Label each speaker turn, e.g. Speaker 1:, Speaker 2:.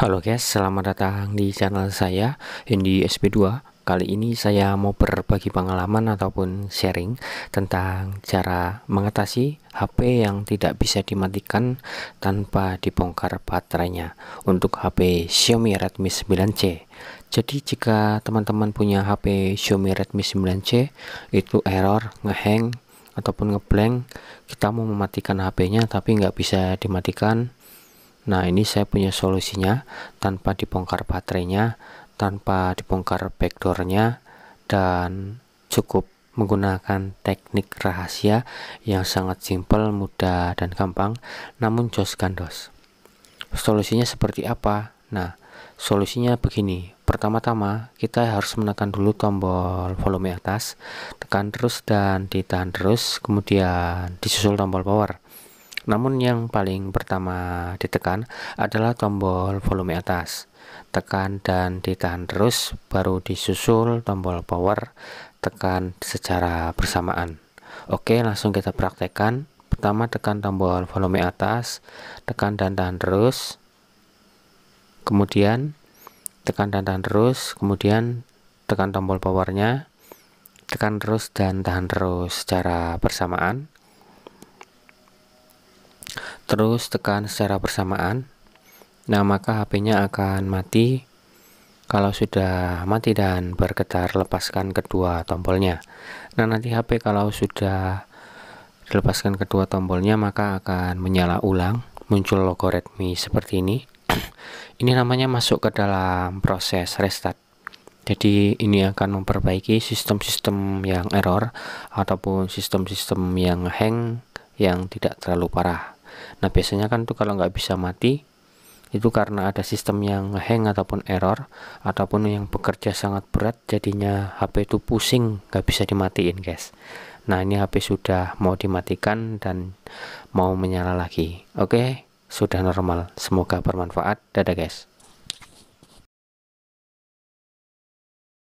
Speaker 1: Halo guys, selamat datang di channel saya Indi SP2 Kali ini saya mau berbagi pengalaman ataupun sharing tentang cara mengatasi HP yang tidak bisa dimatikan tanpa dibongkar baterainya untuk HP Xiaomi Redmi 9C jadi jika teman-teman punya HP Xiaomi Redmi 9C itu error, ngehang, ataupun ngeblank kita mau mematikan HP-nya tapi nggak bisa dimatikan Nah ini saya punya solusinya tanpa dibongkar baterainya, tanpa dibongkar backdoornya dan cukup menggunakan teknik rahasia yang sangat simpel, mudah, dan gampang namun jos gandos. Solusinya seperti apa? Nah, solusinya begini. Pertama-tama, kita harus menekan dulu tombol volume atas, tekan terus dan ditahan terus, kemudian disusul tombol power. Namun yang paling pertama ditekan adalah tombol volume atas. Tekan dan ditahan terus, baru disusul tombol power, tekan secara bersamaan. Oke, langsung kita praktekkan. Pertama tekan tombol volume atas, tekan dan tahan terus. Kemudian tekan dan tahan terus, kemudian tekan tombol powernya, tekan terus dan tahan terus secara bersamaan terus tekan secara bersamaan nah maka HP-nya akan mati kalau sudah mati dan bergetar lepaskan kedua tombolnya nah nanti HP kalau sudah dilepaskan kedua tombolnya maka akan menyala ulang muncul logo Redmi seperti ini ini namanya masuk ke dalam proses restart jadi ini akan memperbaiki sistem-sistem yang error ataupun sistem-sistem yang hang yang tidak terlalu parah nah biasanya kan tuh kalau nggak bisa mati itu karena ada sistem yang hang ataupun error ataupun yang bekerja sangat berat jadinya HP itu pusing nggak bisa dimatiin guys nah ini HP sudah mau dimatikan dan mau menyala lagi oke okay? sudah normal semoga bermanfaat dadah guys